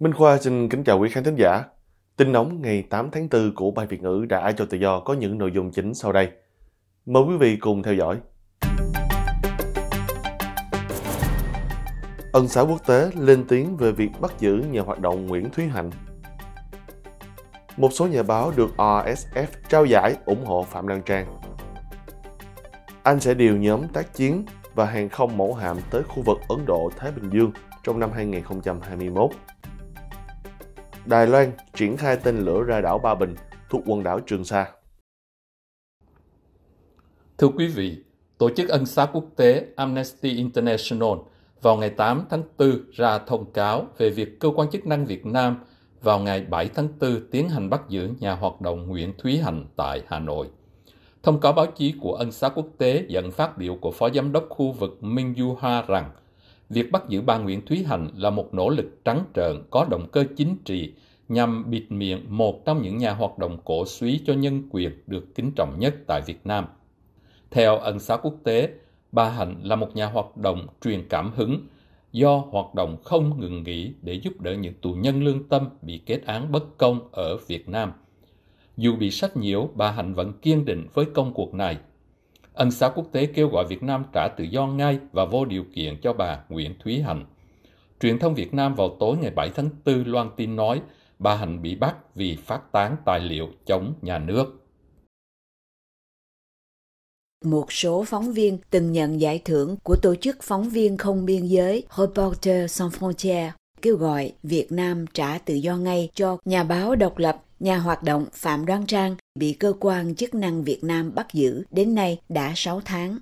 Minh Khoa xin kính chào quý khán thính giả. Tin nóng ngày 8 tháng 4 của Ban Việt ngữ đã cho tự do có những nội dung chính sau đây. Mời quý vị cùng theo dõi. Ân xã quốc tế lên tiếng về việc bắt giữ nhà hoạt động Nguyễn Thúy Hạnh. Một số nhà báo được RSF trao giải ủng hộ Phạm Đăng Trang. Anh sẽ điều nhóm tác chiến và hàng không mẫu hạm tới khu vực Ấn Độ-Thái Bình Dương trong năm 2021. Đài Loan triển khai tên lửa ra đảo Ba Bình thuộc quần đảo Trường Sa. Thưa quý vị, Tổ chức Ân xá Quốc tế Amnesty International vào ngày 8 tháng 4 ra thông cáo về việc cơ quan chức năng Việt Nam vào ngày 7 tháng 4 tiến hành bắt giữ nhà hoạt động Nguyễn Thúy Hạnh tại Hà Nội. Thông cáo báo chí của Ân xá Quốc tế dẫn phát biểu của Phó Giám đốc khu vực Minh Du Hoa rằng – việc bắt giữ bà Nguyễn Thúy Hạnh là một nỗ lực trắng trợn có động cơ chính trị nhằm bịt miệng một trong những nhà hoạt động cổ suý cho nhân quyền được kính trọng nhất tại Việt Nam. Theo ân xá quốc tế, bà Hạnh là một nhà hoạt động truyền cảm hứng do hoạt động không ngừng nghỉ để giúp đỡ những tù nhân lương tâm bị kết án bất công ở Việt Nam. Dù bị sách nhiễu, bà Hạnh vẫn kiên định với công cuộc này – Ân xá quốc tế kêu gọi Việt Nam trả tự do ngay và vô điều kiện cho bà Nguyễn Thúy Hạnh. Truyền thông Việt Nam vào tối ngày 7 tháng 4 loan tin nói bà Hạnh bị bắt vì phát tán tài liệu chống nhà nước. Một số phóng viên từng nhận giải thưởng của tổ chức phóng viên không biên giới Reporter Sans Frontières kêu gọi Việt Nam trả tự do ngay cho nhà báo độc lập Nhà hoạt động Phạm Đoan Trang bị cơ quan chức năng Việt Nam bắt giữ đến nay đã 6 tháng.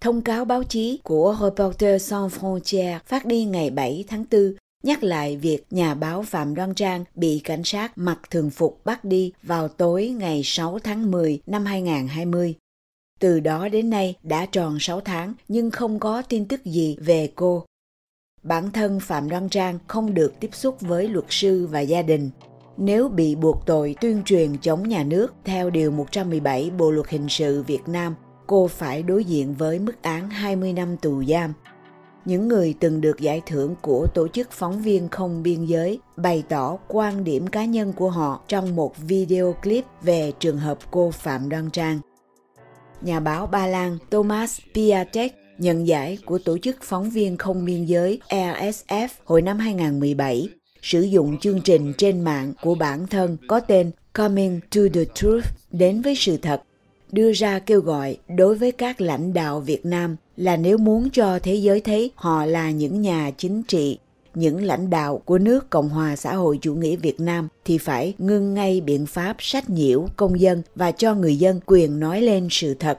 Thông cáo báo chí của Reporters Sans Frontières phát đi ngày 7 tháng 4 nhắc lại việc nhà báo Phạm Đoan Trang bị cảnh sát mặc thường phục bắt đi vào tối ngày 6 tháng 10 năm 2020. Từ đó đến nay đã tròn 6 tháng nhưng không có tin tức gì về cô. Bản thân Phạm Đoan Trang không được tiếp xúc với luật sư và gia đình nếu bị buộc tội tuyên truyền chống nhà nước theo Điều 117 Bộ Luật Hình sự Việt Nam, cô phải đối diện với mức án 20 năm tù giam. Những người từng được giải thưởng của Tổ chức Phóng viên Không Biên Giới bày tỏ quan điểm cá nhân của họ trong một video clip về trường hợp cô Phạm Đoan Trang. Nhà báo Ba Lan Thomas Piatek nhận giải của Tổ chức Phóng viên Không Biên Giới RSF e hồi năm 2017 sử dụng chương trình trên mạng của bản thân có tên Coming to the Truth đến với sự thật, đưa ra kêu gọi đối với các lãnh đạo Việt Nam là nếu muốn cho thế giới thấy họ là những nhà chính trị, những lãnh đạo của nước Cộng hòa xã hội chủ nghĩa Việt Nam thì phải ngưng ngay biện pháp sách nhiễu công dân và cho người dân quyền nói lên sự thật.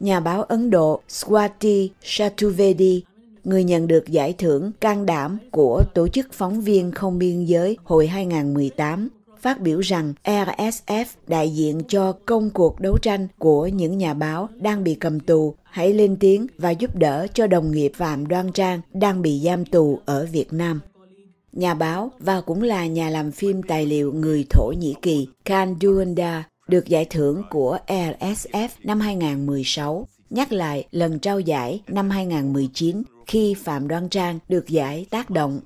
Nhà báo Ấn Độ Swati Chaturvedi người nhận được giải thưởng can đảm của Tổ chức Phóng viên Không Biên Giới hồi 2018 phát biểu rằng RSF đại diện cho công cuộc đấu tranh của những nhà báo đang bị cầm tù, hãy lên tiếng và giúp đỡ cho đồng nghiệp Phạm Đoan Trang đang bị giam tù ở Việt Nam. Nhà báo và cũng là nhà làm phim tài liệu người Thổ Nhĩ Kỳ Khan Duanda được giải thưởng của RSF năm 2016, nhắc lại lần trao giải năm 2019 khi Phạm Đoan Trang được giải tác động.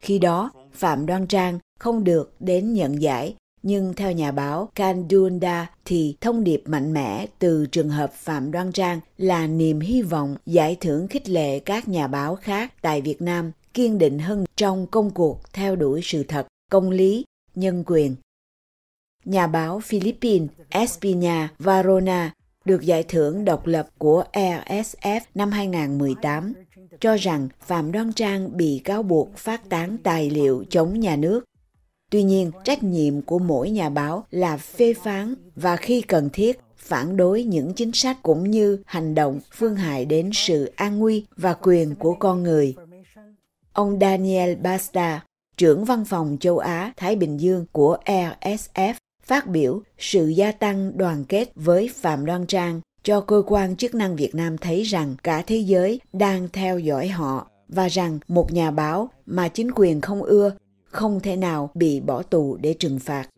Khi đó, Phạm Đoan Trang không được đến nhận giải, nhưng theo nhà báo Kandunda thì thông điệp mạnh mẽ từ trường hợp Phạm Đoan Trang là niềm hy vọng giải thưởng khích lệ các nhà báo khác tại Việt Nam kiên định hơn trong công cuộc theo đuổi sự thật, công lý, nhân quyền. Nhà báo Philippines Espina Varona được giải thưởng độc lập của RSF năm 2018 cho rằng Phạm Đoan Trang bị cáo buộc phát tán tài liệu chống nhà nước. Tuy nhiên, trách nhiệm của mỗi nhà báo là phê phán và khi cần thiết phản đối những chính sách cũng như hành động phương hại đến sự an nguy và quyền của con người. Ông Daniel Basta, trưởng văn phòng châu Á Thái Bình Dương của RSF, phát biểu sự gia tăng đoàn kết với Phạm Đoan Trang cho cơ quan chức năng Việt Nam thấy rằng cả thế giới đang theo dõi họ và rằng một nhà báo mà chính quyền không ưa không thể nào bị bỏ tù để trừng phạt.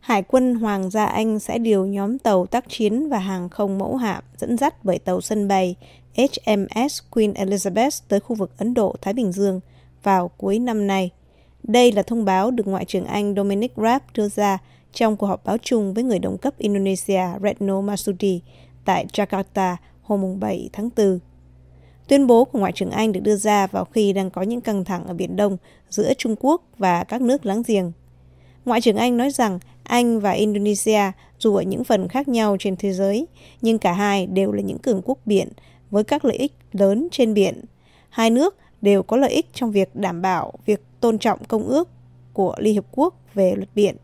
Hải quân Hoàng gia Anh sẽ điều nhóm tàu tác chiến và hàng không mẫu hạm dẫn dắt bởi tàu sân bay HMS Queen Elizabeth tới khu vực Ấn Độ-Thái Bình Dương vào cuối năm nay. Đây là thông báo được Ngoại trưởng Anh Dominic Raab đưa ra trong cuộc họp báo chung với người đồng cấp Indonesia Retno Marsudi tại Jakarta hôm 7 tháng 4. Tuyên bố của Ngoại trưởng Anh được đưa ra vào khi đang có những căng thẳng ở Biển Đông giữa Trung Quốc và các nước láng giềng. Ngoại trưởng Anh nói rằng Anh và Indonesia dù ở những phần khác nhau trên thế giới, nhưng cả hai đều là những cường quốc biển với các lợi ích lớn trên biển. Hai nước đều có lợi ích trong việc đảm bảo việc tôn trọng công ước của Liên Hiệp Quốc về luật biển.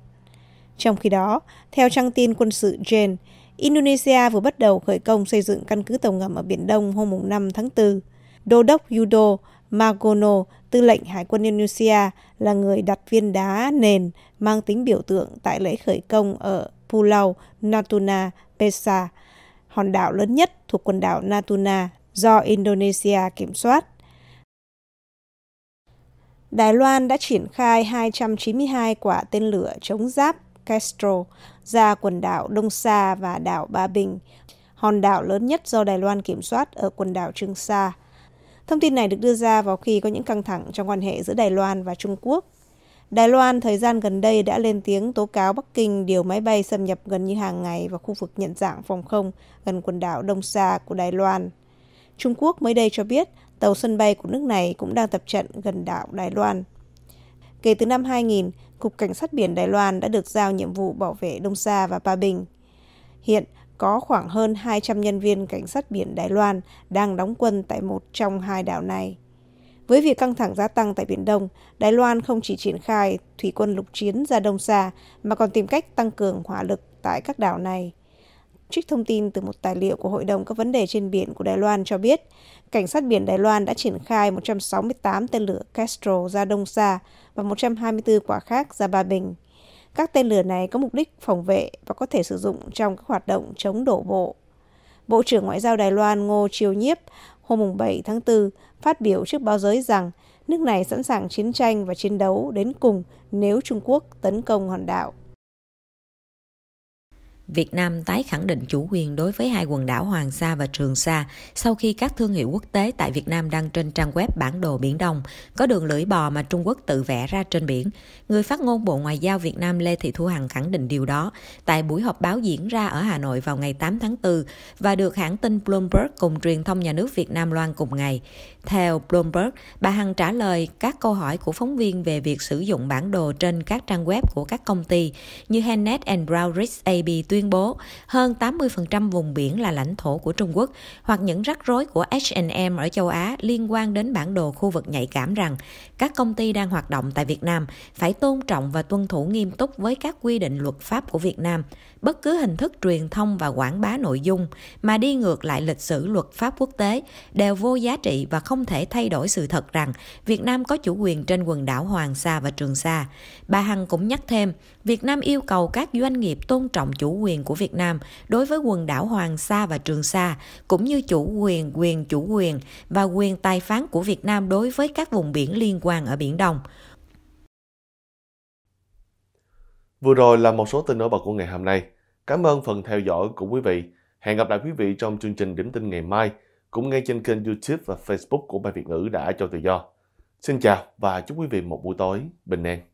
Trong khi đó, theo trang tin quân sự Jane, Indonesia vừa bắt đầu khởi công xây dựng căn cứ tàu ngầm ở Biển Đông hôm 5 tháng 4. Đô đốc Yudo Magono, tư lệnh Hải quân Indonesia, là người đặt viên đá nền mang tính biểu tượng tại lễ khởi công ở Pulau Natuna Pesa, hòn đảo lớn nhất thuộc quần đảo Natuna do Indonesia kiểm soát. Đài Loan đã triển khai 292 quả tên lửa chống giáp Castro ra quần đảo Đông Sa và đảo Ba Bình, hòn đảo lớn nhất do Đài Loan kiểm soát ở quần đảo Trường Sa. Thông tin này được đưa ra vào khi có những căng thẳng trong quan hệ giữa Đài Loan và Trung Quốc. Đài Loan thời gian gần đây đã lên tiếng tố cáo Bắc Kinh điều máy bay xâm nhập gần như hàng ngày vào khu vực nhận dạng phòng không gần quần đảo Đông Sa của Đài Loan. Trung Quốc mới đây cho biết tàu sân bay của nước này cũng đang tập trận gần đảo Đài Loan. Kể từ năm 2000, Cục Cảnh sát biển Đài Loan đã được giao nhiệm vụ bảo vệ Đông Sa và Ba Bình. Hiện có khoảng hơn 200 nhân viên cảnh sát biển Đài Loan đang đóng quân tại một trong hai đảo này. Với việc căng thẳng gia tăng tại Biển Đông, Đài Loan không chỉ triển khai thủy quân lục chiến ra Đông Sa mà còn tìm cách tăng cường hỏa lực tại các đảo này. Trích thông tin từ một tài liệu của Hội đồng các vấn đề trên biển của Đài Loan cho biết, cảnh sát biển Đài Loan đã triển khai 168 tên lửa Kestrel ra Đông Sa và 124 quả khác ra Ba Bình. Các tên lửa này có mục đích phòng vệ và có thể sử dụng trong các hoạt động chống đổ bộ. Bộ trưởng Ngoại giao Đài Loan Ngô Chiêu Nhiếp hôm 7 tháng 4 phát biểu trước báo giới rằng nước này sẵn sàng chiến tranh và chiến đấu đến cùng nếu Trung Quốc tấn công hòn đảo. Việt Nam tái khẳng định chủ quyền đối với hai quần đảo Hoàng Sa và Trường Sa sau khi các thương hiệu quốc tế tại Việt Nam đăng trên trang web bản đồ Biển Đông có đường lưỡi bò mà Trung Quốc tự vẽ ra trên biển. Người phát ngôn Bộ Ngoại giao Việt Nam Lê Thị Thu Hằng khẳng định điều đó tại buổi họp báo diễn ra ở Hà Nội vào ngày 8 tháng 4 và được hãng tin Bloomberg cùng truyền thông nhà nước Việt Nam loan cùng ngày. Theo Bloomberg, bà Hằng trả lời các câu hỏi của phóng viên về việc sử dụng bản đồ trên các trang web của các công ty như Hennet and Brown Rich AB tuyên bố hơn 80% vùng biển là lãnh thổ của Trung Quốc hoặc những rắc rối của H&M ở châu Á liên quan đến bản đồ khu vực nhạy cảm rằng các công ty đang hoạt động tại Việt Nam phải tôn trọng và tuân thủ nghiêm túc với các quy định luật pháp của Việt Nam, bất cứ hình thức truyền thông và quảng bá nội dung mà đi ngược lại lịch sử luật pháp quốc tế đều vô giá trị và không thể thay đổi sự thật rằng Việt Nam có chủ quyền trên quần đảo Hoàng Sa và Trường Sa. Bà Hằng cũng nhắc thêm, Việt Nam yêu cầu các doanh nghiệp tôn trọng chủ quyền của Việt Nam đối với quần đảo Hoàng Sa và Trường Sa, cũng như chủ quyền, quyền chủ quyền và quyền tài phán của Việt Nam đối với các vùng biển liên quan ở Biển Đông. Vừa rồi là một số tin nổi bật của ngày hôm nay. Cảm ơn phần theo dõi của quý vị. Hẹn gặp lại quý vị trong chương trình điểm tin ngày mai, cũng ngay trên kênh YouTube và Facebook của bài Việt ngữ đã cho tự do. Xin chào và chúc quý vị một buổi tối bình an.